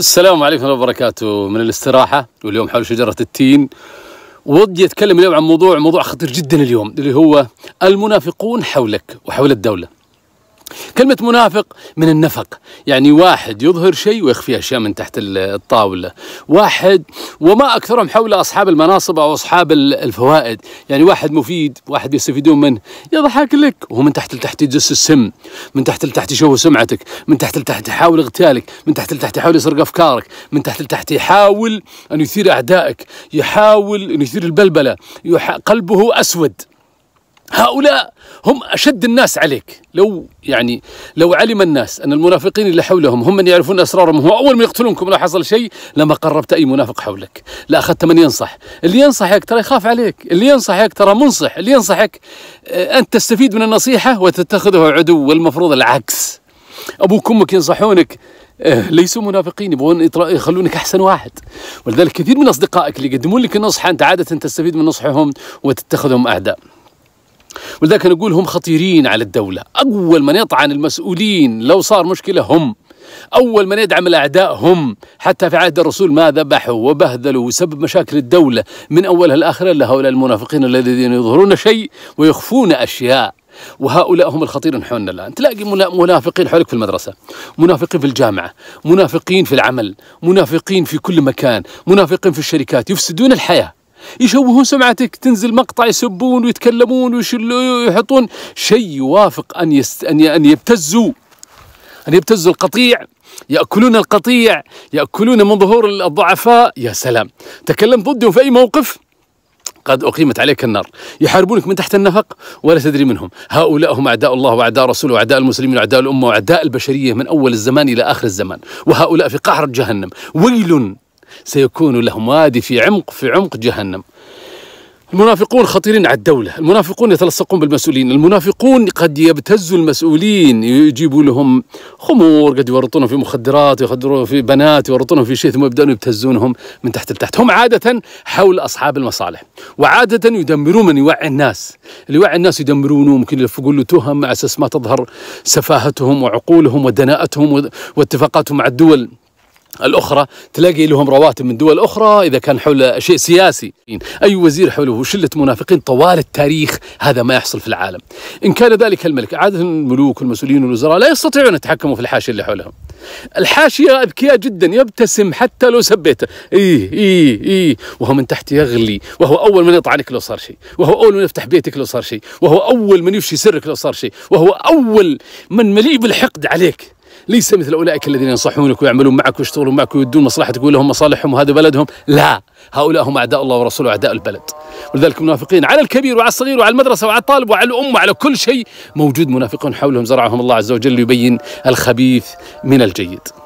السلام عليكم ورحمة الله وبركاته من الاستراحة واليوم حول شجرة التين ودي أتكلم اليوم عن موضوع موضوع خطير جدا اليوم اللي هو المنافقون حولك وحول الدولة كلمة منافق من النفق يعني واحد يظهر شيء ويخفي أشياء من تحت الطاولة واحد وما أكثرهم حول أصحاب المناصب أو أصحاب الفوائد يعني واحد مفيد واحد يستفيدون منه يضحك لك وهو من تحت لتحت يجس السم من تحت لتحت يشوه سمعتك من تحت لتحت يحاول اغتيالك من تحت لتحت يحاول يسرق أفكارك من تحت لتحت يحاول أن يثير أعدائك يحاول أن يثير البلبلة قلبه أسود هؤلاء هم أشد الناس عليك لو يعني لو علم الناس أن المنافقين اللي حولهم هم من يعرفون أسرارهم هو أول من يقتلونكم لو حصل شيء لما قربت أي منافق حولك لا أخذت من ينصح اللي ينصحك ترى يخاف عليك اللي ينصحك ترى منصح اللي ينصحك آه، أنت تستفيد من النصيحة وتتخذه عدو والمفروض العكس أبوك أمك ينصحونك آه، ليسوا منافقين يبغون يخلونك احسن واحد ولذلك كثير من اصدقائك اللي يقدمون لك النصح انت عاده تستفيد من نصحهم وتتخذهم اعداء ولذلك نقول هم خطيرين على الدولة أول من يطعن المسؤولين لو صار مشكلة هم أول من يدعم الأعداء هم حتى في عهد الرسول ما ذبحوا وبهذلوا وسبب مشاكل الدولة من أولها لآخرها لهؤلاء المنافقين الذين يظهرون شيء ويخفون أشياء وهؤلاء هم الخطير حولنا الآن تلاقي منافقين حولك في المدرسة منافقين في الجامعة منافقين في العمل منافقين في كل مكان منافقين في الشركات يفسدون الحياة يشوهون سمعتك تنزل مقطع يسبون ويتكلمون ويحطون شيء يوافق أن, يست... أن, ي... أن يبتزوا أن يبتزوا القطيع يأكلون القطيع يأكلون من ظهور الضعفاء يا سلام تكلمت ضدهم في أي موقف قد أقيمت عليك النار يحاربونك من تحت النفق ولا تدري منهم هؤلاء هم أعداء الله وأعداء رسوله وأعداء المسلمين وأعداء الأمة وأعداء البشرية من أول الزمان إلى آخر الزمان وهؤلاء في قعر جهنم ويل سيكون لهم وادي في عمق في عمق جهنم المنافقون خطيرين على الدولة المنافقون يتلصقون بالمسؤولين المنافقون قد يبتزوا المسؤولين يجيبوا لهم خمور قد يورطونهم في مخدرات يخدرون في بنات يورطونهم في شيء ثم يبدأون يبتزونهم من تحت لتحت هم عادة حول أصحاب المصالح وعادة يدمرون من يوعي الناس اللي يوعي الناس يدمرونه ممكن يلفقون له تهم على أساس ما تظهر سفاهتهم وعقولهم ودناءتهم واتفاقاتهم مع الدول الاخرى تلاقي لهم رواتب من دول اخرى اذا كان حول شيء سياسي اي وزير حوله شله منافقين طوال التاريخ هذا ما يحصل في العالم ان كان ذلك الملك عاده الملوك والمسؤولين والوزراء لا يستطيعون يتحكموا في الحاشيه اللي حولهم الحاشيه اذكياء جدا يبتسم حتى لو سبيته ايه ايه ايه وهو من تحت يغلي وهو اول من يطعنك لو صار شيء وهو اول من يفتح بيتك لو صار شيء وهو اول من يفشي سرك لو صار شيء وهو اول من مليء بالحقد عليك ليس مثل أولئك الذين ينصحونك ويعملون معك ويشتغلون معك ويدون مصلحتك ولهم مصالحهم وهذا بلدهم لا هؤلاء هم أعداء الله ورسوله وأعداء البلد ولذلك منافقين على الكبير وعلى الصغير وعلى المدرسة وعلى الطالب وعلى الأم وعلى كل شيء موجود منافقون حولهم زرعهم الله عز وجل ليبين الخبيث من الجيد